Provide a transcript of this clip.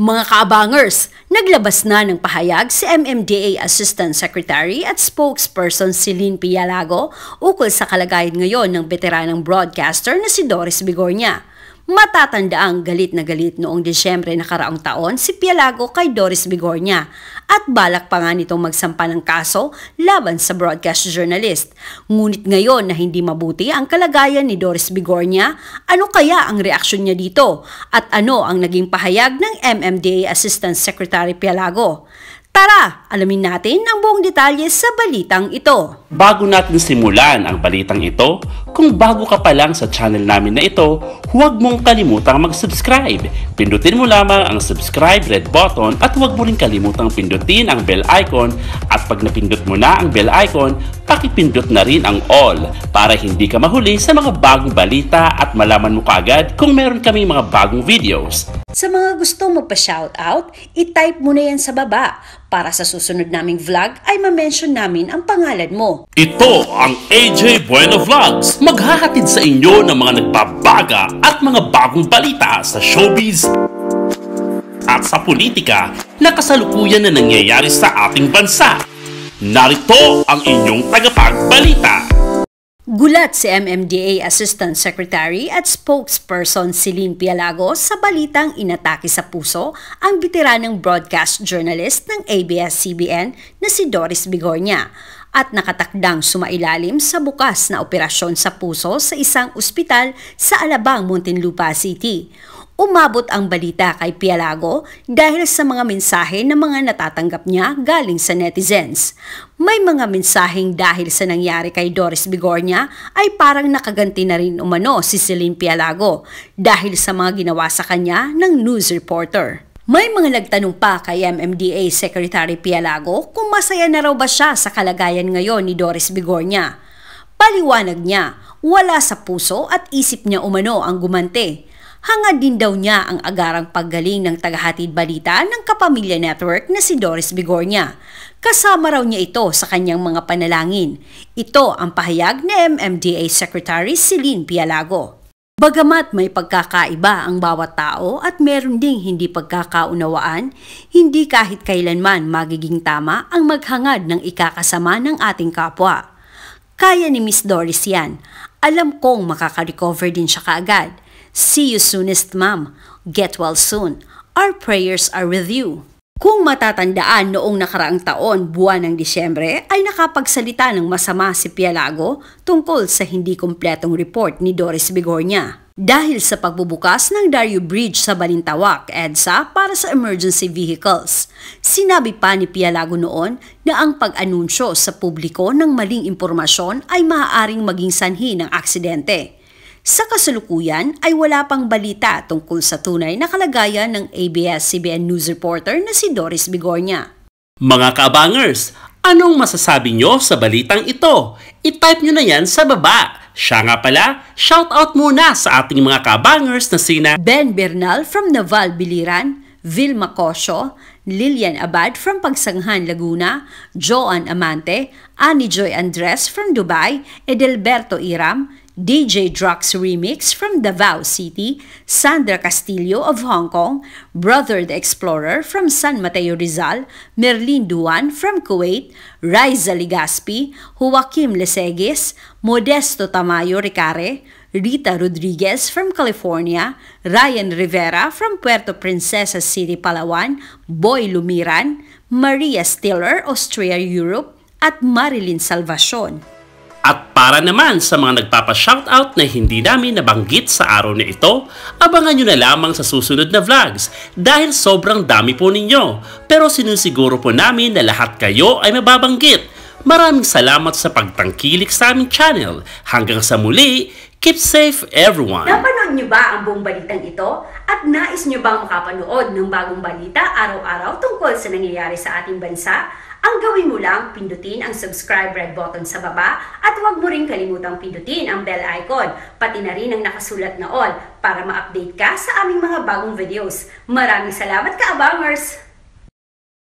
Mga kaabangers, naglabas na ng pahayag si MMDA Assistant Secretary at Spokesperson Celine Pialago ukol sa kalagayan ngayon ng veteranang broadcaster na si Doris Bigornia. Matatanda ang galit na galit noong Disyembre nakaraang taon si Pialago kay Doris Bigornia at balak pa nga nitong magsampa ng kaso laban sa broadcast journalist. Ngunit ngayon na hindi mabuti ang kalagayan ni Doris Bigornia, ano kaya ang reaksyon niya dito at ano ang naging pahayag ng MMDA Assistant Secretary Pialago? Tara, alamin natin ang buong detalye sa balitang ito. Bago natin simulan ang balitang ito, kung bago ka pa lang sa channel namin na ito, huwag mong kalimutang mag-subscribe. Pindutin mo lamang ang subscribe red button at huwag mo rin kalimutang pindutin ang bell icon at pag napindot mo na ang bell icon, pakipindot na rin ang all para hindi ka mahuli sa mga bagong balita at malaman mo kaagad kung meron kaming mga bagong videos. Sa mga gustong magpa-shoutout, itype mo na yan sa baba para sa susunod naming vlog ay ma-mention namin ang pangalan mo. Ito ang AJ Bueno Vlogs. Maghahatid sa inyo ng mga nagbabaga at mga bagong balita sa showbiz at sa politika na kasalukuyan na nangyayari sa ating bansa. Narito ang inyong tagapagbalita. Gulat si MMDA Assistant Secretary at spokesperson Celine Pialago sa balitang inatake sa puso ang bitiranang broadcast journalist ng ABS-CBN na si Doris Bigornia at nakatakdang sumailalim sa bukas na operasyon sa puso sa isang ospital sa Alabang, Muntinlupa City. Umabot ang balita kay Pialago dahil sa mga mensahe na mga natatanggap niya galing sa netizens. May mga mensaheng dahil sa nangyari kay Doris Bigornia ay parang nakaganti na rin umano si Celine Pialago dahil sa mga ginawa sa kanya ng news reporter. May mga nagtanong pa kay MMDA Secretary Pialago kung masaya na raw ba siya sa kalagayan ngayon ni Doris Bigornia. Paliwanag niya, wala sa puso at isip niya umano ang gumante Hangad din daw niya ang agarang paggaling ng tagahatid balita ng Kapamilya Network na si Doris Bigornia. Kasama raw niya ito sa kanyang mga panalangin. Ito ang pahayag ni MMDA Secretary Celine Pialago. Bagamat may pagkakaiba ang bawat tao at meron ding hindi pagkakaunawaan, hindi kahit kailanman magiging tama ang maghangad ng ikakasama ng ating kapwa. Kaya ni Miss Doris yan. Alam kong makaka-recover din siya kaagad. See you soonest, ma'am. Get well soon. Our prayers are with you. Kung matatandaan noong nakaraang taon, buwan ng Disyembre, ay nakapagsalita ng masama si Pialago tungkol sa hindi kumpletong report ni Doris Bigornia. Dahil sa pagbubukas ng Dario Bridge sa Balintawak, EDSA, para sa emergency vehicles, sinabi pa ni Pialago noon na ang pag-anunsyo sa publiko ng maling impormasyon ay maaaring maging sanhi ng aksidente. Sa kasalukuyan ay wala pang balita tungkol sa tunay na kalagayan ng ABS-CBN news reporter na si Doris Bigornia. Mga kaabangers, anong masasabi nyo sa balitang ito? I-type nyo na yan sa baba. Siya nga pala, shoutout muna sa ating mga kabangers na sina Ben Bernal from Naval Biliran, Vilma Cosio, Lilian Abad from Pagsanghan, Laguna, Joan Amante, Ani Joy Andres from Dubai, Edelberto Iram, DJ Drox Remix from Davao City, Sandra Castillo of Hong Kong, Brother the Explorer from San Mateo Rizal, Merlin Duan from Kuwait, Riza Ligaspi, Joaquim Lesegis, Modesto Tamayo Ricare, Rita Rodriguez from California, Ryan Rivera from Puerto Princesa City, Palawan, Boy Lumiran, Maria Stiller, Austria, Europe, at Marilyn Salvacion. At para naman sa mga nagpapa-shoutout na hindi namin nabanggit sa araw na ito, abangan nyo na lamang sa susunod na vlogs dahil sobrang dami po ninyo. Pero sinusiguro po namin na lahat kayo ay mababanggit Maraming salamat sa pagtangkilik sa aming channel. Hanggang sa muli, keep safe everyone! Napanood nyo ba ang buong balitang ito? At nais nyo bang makapanood ng bagong balita araw-araw tungkol sa nangyayari sa ating bansa? Ang gawin mo lang, pindutin ang subscribe red button sa baba at huwag mo rin kalimutang pindutin ang bell icon, pati na rin ang nakasulat na all para ma-update ka sa aming mga bagong videos. Maraming salamat ka, Abangers!